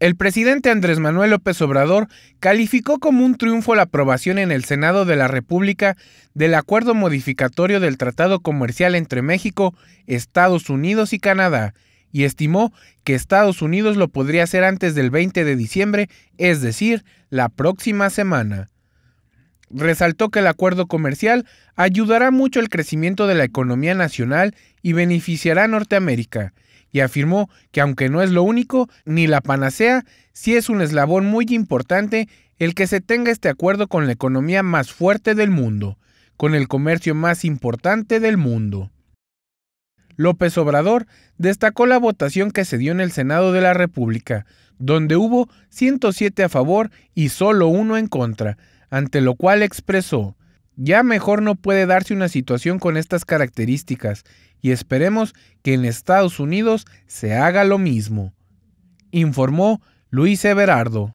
El presidente Andrés Manuel López Obrador calificó como un triunfo la aprobación en el Senado de la República del acuerdo modificatorio del Tratado Comercial entre México, Estados Unidos y Canadá, y estimó que Estados Unidos lo podría hacer antes del 20 de diciembre, es decir, la próxima semana. Resaltó que el acuerdo comercial ayudará mucho al crecimiento de la economía nacional y beneficiará a Norteamérica, y afirmó que aunque no es lo único ni la panacea, sí es un eslabón muy importante el que se tenga este acuerdo con la economía más fuerte del mundo, con el comercio más importante del mundo. López Obrador destacó la votación que se dio en el Senado de la República, donde hubo 107 a favor y solo uno en contra, ante lo cual expresó ya mejor no puede darse una situación con estas características y esperemos que en Estados Unidos se haga lo mismo, informó Luis Everardo.